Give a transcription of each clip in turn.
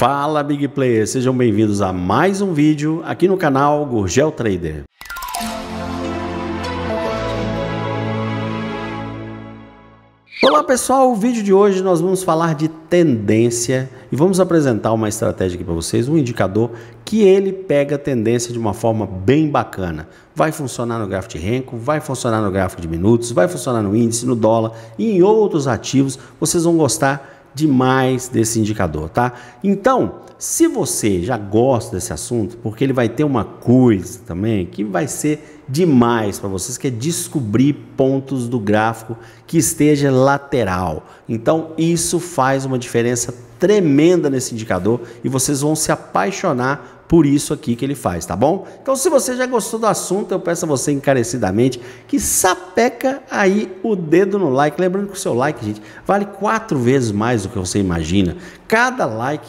Fala Big Player, sejam bem-vindos a mais um vídeo aqui no canal Gurgel Trader. Olá pessoal, o vídeo de hoje nós vamos falar de tendência e vamos apresentar uma estratégia aqui para vocês, um indicador que ele pega tendência de uma forma bem bacana. Vai funcionar no gráfico de renco, vai funcionar no gráfico de minutos, vai funcionar no índice, no dólar e em outros ativos. Vocês vão gostar demais desse indicador, tá? Então, se você já gosta desse assunto, porque ele vai ter uma coisa também que vai ser demais para vocês, que é descobrir pontos do gráfico que esteja lateral. Então, isso faz uma diferença tremenda nesse indicador e vocês vão se apaixonar por isso aqui que ele faz, tá bom? Então, se você já gostou do assunto, eu peço a você encarecidamente que sapeca aí o dedo no like. Lembrando que o seu like, gente, vale quatro vezes mais do que você imagina. Cada like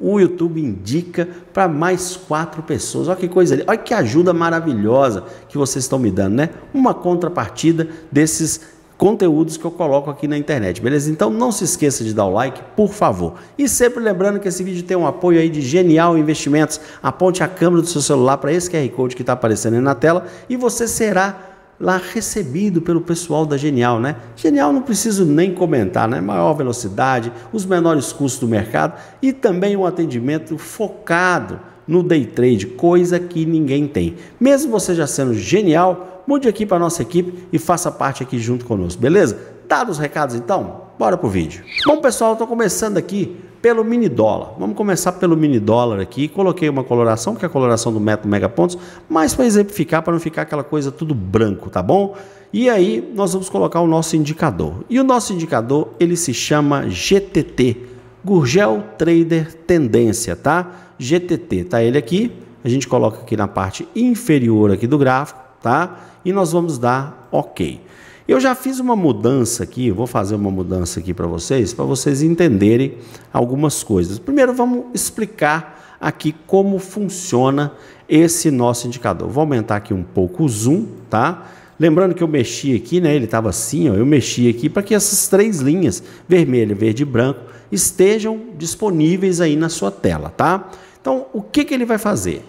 o YouTube indica para mais quatro pessoas. Olha que coisa ali, olha que ajuda maravilhosa que vocês estão me dando, né? Uma contrapartida desses conteúdos que eu coloco aqui na internet, beleza? Então não se esqueça de dar o like, por favor. E sempre lembrando que esse vídeo tem um apoio aí de Genial Investimentos. Aponte a câmera do seu celular para esse QR Code que está aparecendo aí na tela e você será lá recebido pelo pessoal da Genial, né? Genial não preciso nem comentar, né? Maior velocidade, os menores custos do mercado e também um atendimento focado no day trade, coisa que ninguém tem. Mesmo você já sendo genial, mude aqui para nossa equipe e faça parte aqui junto conosco, beleza? Dados os recados então, bora pro vídeo. Bom pessoal, estou começando aqui pelo mini dólar. Vamos começar pelo mini dólar aqui. Coloquei uma coloração, que é a coloração do método Megapontos, mas para exemplificar, para não ficar aquela coisa tudo branco, tá bom? E aí nós vamos colocar o nosso indicador. E o nosso indicador, ele se chama GTT, Gurgel Trader Tendência, tá? GTT, tá ele aqui. A gente coloca aqui na parte inferior aqui do gráfico tá? E nós vamos dar OK. Eu já fiz uma mudança aqui, vou fazer uma mudança aqui para vocês, para vocês entenderem algumas coisas. Primeiro, vamos explicar aqui como funciona esse nosso indicador. Vou aumentar aqui um pouco o zoom, tá? Lembrando que eu mexi aqui, né? Ele estava assim, ó. Eu mexi aqui para que essas três linhas, vermelho, verde e branco, estejam disponíveis aí na sua tela, tá? Então, o que, que ele vai fazer?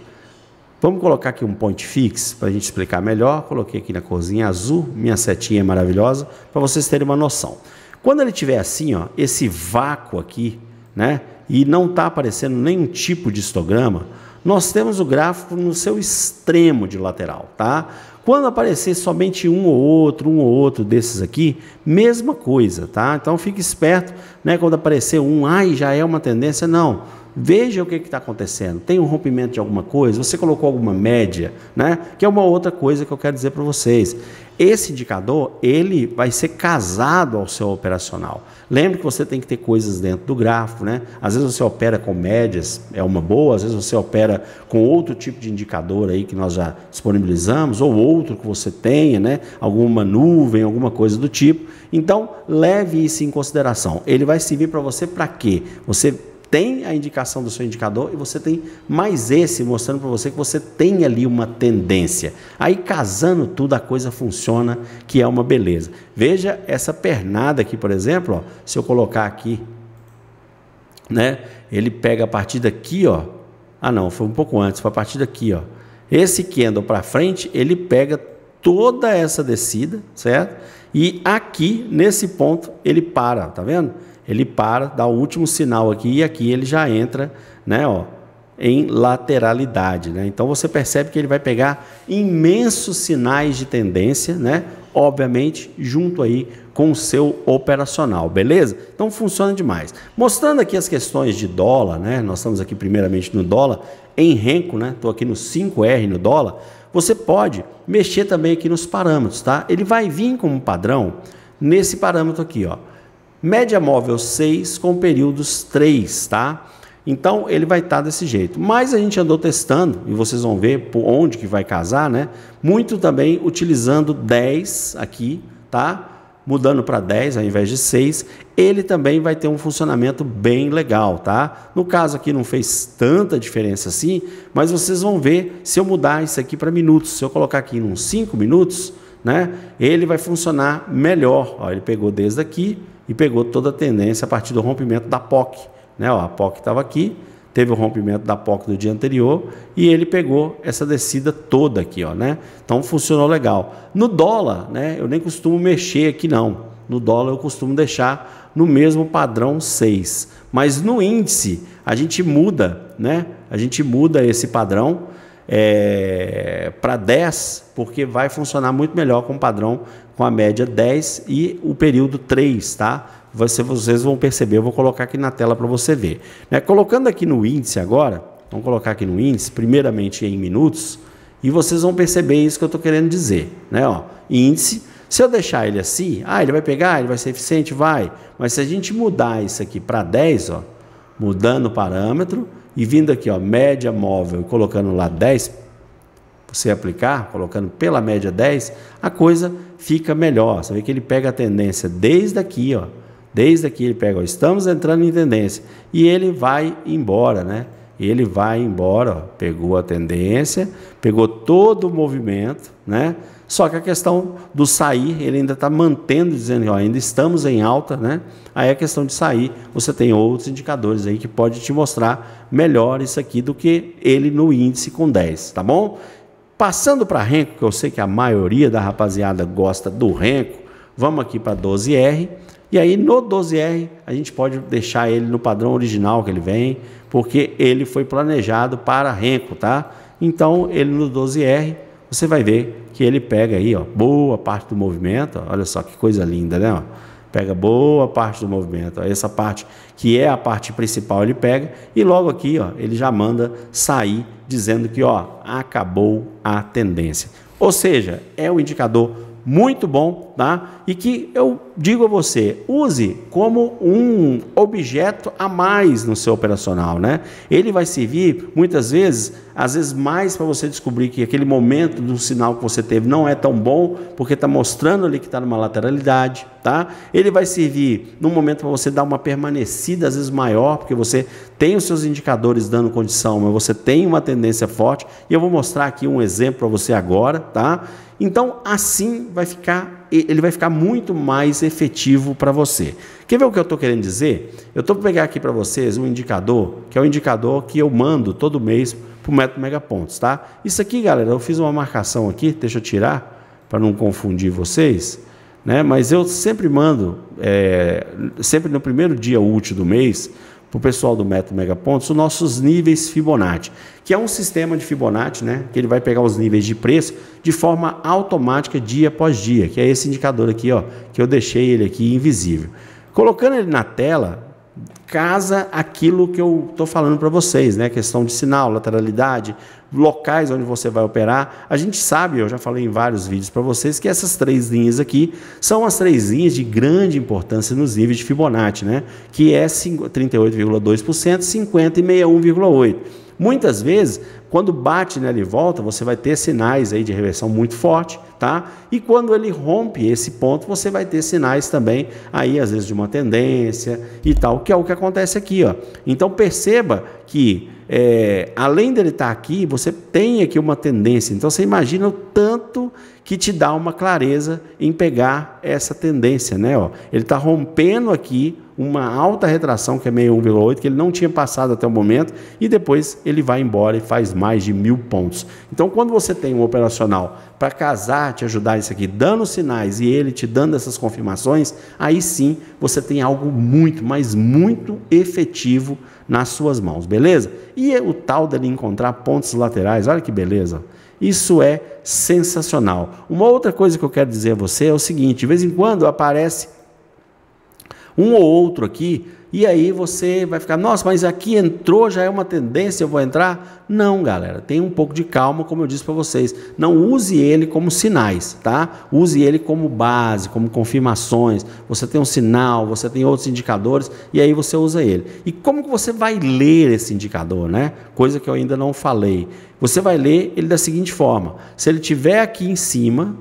Vamos colocar aqui um point fix para a gente explicar melhor. Coloquei aqui na corzinha azul, minha setinha é maravilhosa, para vocês terem uma noção. Quando ele tiver assim, ó, esse vácuo aqui, né, e não está aparecendo nenhum tipo de histograma, nós temos o gráfico no seu extremo de lateral, tá? Quando aparecer somente um ou outro, um ou outro desses aqui, mesma coisa, tá? Então fique esperto, né? Quando aparecer um, ai, já é uma tendência, não. Veja o que está acontecendo. Tem um rompimento de alguma coisa? Você colocou alguma média, né? Que é uma outra coisa que eu quero dizer para vocês. Esse indicador, ele vai ser casado ao seu operacional. Lembre que você tem que ter coisas dentro do gráfico, né? Às vezes você opera com médias, é uma boa, às vezes você opera com outro tipo de indicador aí que nós já disponibilizamos, ou outro que você tenha, né? Alguma nuvem, alguma coisa do tipo. Então, leve isso em consideração. Ele vai servir para você para quê? Você tem a indicação do seu indicador e você tem mais esse mostrando para você que você tem ali uma tendência. Aí casando tudo a coisa funciona, que é uma beleza. Veja essa pernada aqui, por exemplo, ó, se eu colocar aqui, né? Ele pega a partir daqui, ó. Ah, não, foi um pouco antes, foi a partir daqui, ó. Esse candle para frente, ele pega toda essa descida, certo? E aqui, nesse ponto, ele para, tá vendo? ele para, dá o último sinal aqui e aqui ele já entra, né, ó, em lateralidade, né? Então você percebe que ele vai pegar imensos sinais de tendência, né? Obviamente, junto aí com o seu operacional, beleza? Então funciona demais. Mostrando aqui as questões de dólar, né? Nós estamos aqui primeiramente no dólar, em renco, né? Tô aqui no 5R no dólar. Você pode mexer também aqui nos parâmetros, tá? Ele vai vir como padrão nesse parâmetro aqui, ó Média móvel 6 com períodos 3, tá? Então ele vai estar tá desse jeito. Mas a gente andou testando, e vocês vão ver por onde que vai casar, né? Muito também utilizando 10 aqui, tá? Mudando para 10 ao invés de 6, ele também vai ter um funcionamento bem legal, tá? No caso aqui não fez tanta diferença assim, mas vocês vão ver se eu mudar isso aqui para minutos, se eu colocar aqui em uns 5 minutos, né? Ele vai funcionar melhor. Ó, ele pegou desde aqui, e pegou toda a tendência a partir do rompimento da POC. Né? Ó, a POC estava aqui, teve o rompimento da POC do dia anterior e ele pegou essa descida toda aqui, ó, né? Então funcionou legal. No dólar, né? Eu nem costumo mexer aqui não. No dólar eu costumo deixar no mesmo padrão 6, mas no índice a gente muda, né? A gente muda esse padrão é, para 10, porque vai funcionar muito melhor com o padrão com a média 10 e o período 3, tá? Você, vocês vão perceber, eu vou colocar aqui na tela para você ver. Né? Colocando aqui no índice agora, vamos colocar aqui no índice, primeiramente em minutos, e vocês vão perceber isso que eu estou querendo dizer. Né? Ó, índice, se eu deixar ele assim, ah, ele vai pegar, ele vai ser eficiente, vai. Mas se a gente mudar isso aqui para 10, ó, mudando o parâmetro, e vindo aqui, ó, média móvel, colocando lá 10, você aplicar, colocando pela média 10, a coisa fica melhor. Você vê que ele pega a tendência desde aqui, ó. Desde aqui ele pega, ó, estamos entrando em tendência. E ele vai embora, né? Ele vai embora, ó, pegou a tendência, pegou todo o movimento, né? Só que a questão do sair, ele ainda está mantendo, dizendo, que ainda estamos em alta, né? Aí a questão de sair, você tem outros indicadores aí que pode te mostrar melhor isso aqui do que ele no índice com 10, tá bom? Passando para renco, que eu sei que a maioria da rapaziada gosta do renco, vamos aqui para 12R. E aí no 12R a gente pode deixar ele no padrão original que ele vem, porque ele foi planejado para renco, tá? Então ele no 12R você vai ver que ele pega aí, ó, boa parte do movimento, ó, olha só que coisa linda, né? Ó, pega boa parte do movimento, ó, essa parte que é a parte principal ele pega e logo aqui, ó, ele já manda sair dizendo que, ó, acabou a tendência. Ou seja, é um indicador muito bom tá? E que eu digo a você, use como um objeto a mais no seu operacional, né? Ele vai servir muitas vezes, às vezes mais para você descobrir que aquele momento do sinal que você teve não é tão bom, porque está mostrando ali que está numa lateralidade, tá? Ele vai servir num momento para você dar uma permanecida às vezes maior, porque você tem os seus indicadores dando condição, mas você tem uma tendência forte. E eu vou mostrar aqui um exemplo para você agora, tá? Então assim vai ficar ele vai ficar muito mais efetivo para você. Quer ver o que eu estou querendo dizer? Eu estou pegar aqui para vocês um indicador, que é o um indicador que eu mando todo mês para o método Megapontos, tá? Isso aqui, galera, eu fiz uma marcação aqui, deixa eu tirar para não confundir vocês, né? Mas eu sempre mando, é, sempre no primeiro dia útil do mês, para o pessoal do método Megapontos, os nossos níveis Fibonacci, que é um sistema de Fibonacci, né? Que ele vai pegar os níveis de preço de forma automática dia após dia, que é esse indicador aqui, ó, que eu deixei ele aqui invisível. Colocando ele na tela, casa aquilo que eu estou falando para vocês, né? Questão de sinal, lateralidade, locais onde você vai operar. A gente sabe, eu já falei em vários vídeos para vocês, que essas três linhas aqui são as três linhas de grande importância nos níveis de Fibonacci, né? Que é 38,2%, 50% e 61,8%. Muitas vezes, quando bate nela e volta, você vai ter sinais aí de reversão muito forte, tá? E quando ele rompe esse ponto, você vai ter sinais também aí às vezes de uma tendência e tal, que é o que acontece aqui, ó. Então perceba que é, além dele estar tá aqui, você tem aqui uma tendência. Então você imagina o tanto que te dá uma clareza em pegar essa tendência, né? Ó, ele está rompendo aqui uma alta retração, que é 61,8, que ele não tinha passado até o momento, e depois ele vai embora e faz mais de mil pontos. Então, quando você tem um operacional para casar, te ajudar isso aqui, dando sinais e ele te dando essas confirmações, aí sim você tem algo muito, mas muito efetivo nas suas mãos, beleza? E é o tal dele encontrar pontos laterais, olha que beleza. Isso é sensacional. Uma outra coisa que eu quero dizer a você é o seguinte: de vez em quando aparece um ou outro aqui, e aí você vai ficar, nossa, mas aqui entrou, já é uma tendência, eu vou entrar? Não, galera, tem um pouco de calma, como eu disse para vocês. Não use ele como sinais, tá? Use ele como base, como confirmações. Você tem um sinal, você tem outros indicadores e aí você usa ele. E como que você vai ler esse indicador, né? Coisa que eu ainda não falei. Você vai ler ele da seguinte forma: se ele tiver aqui em cima,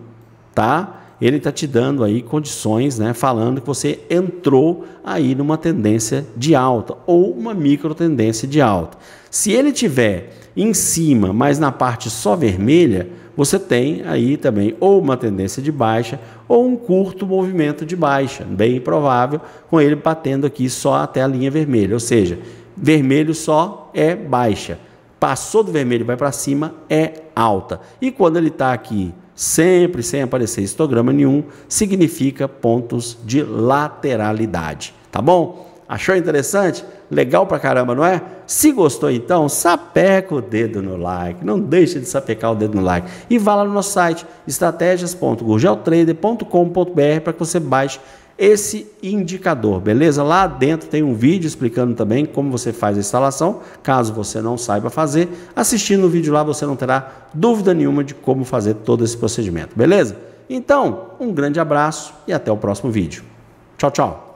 tá? ele está te dando aí condições, né, falando que você entrou aí numa tendência de alta ou uma micro tendência de alta. Se ele tiver em cima, mas na parte só vermelha, você tem aí também ou uma tendência de baixa ou um curto movimento de baixa, bem provável, com ele batendo aqui só até a linha vermelha, ou seja, vermelho só é baixa. Passou do vermelho e vai para cima é alta. E quando ele está aqui sempre sem aparecer histograma nenhum, significa pontos de lateralidade, tá bom? Achou interessante? Legal pra caramba, não é? Se gostou então, sapeca o dedo no like, não deixe de sapecar o dedo no like e vá lá no nosso site estratégias.gurgeltrader.com.br para que você baixe esse indicador, beleza? Lá dentro tem um vídeo explicando também como você faz a instalação, caso você não saiba fazer. Assistindo o vídeo lá você não terá dúvida nenhuma de como fazer todo esse procedimento, beleza? Então, um grande abraço e até o próximo vídeo. Tchau, tchau!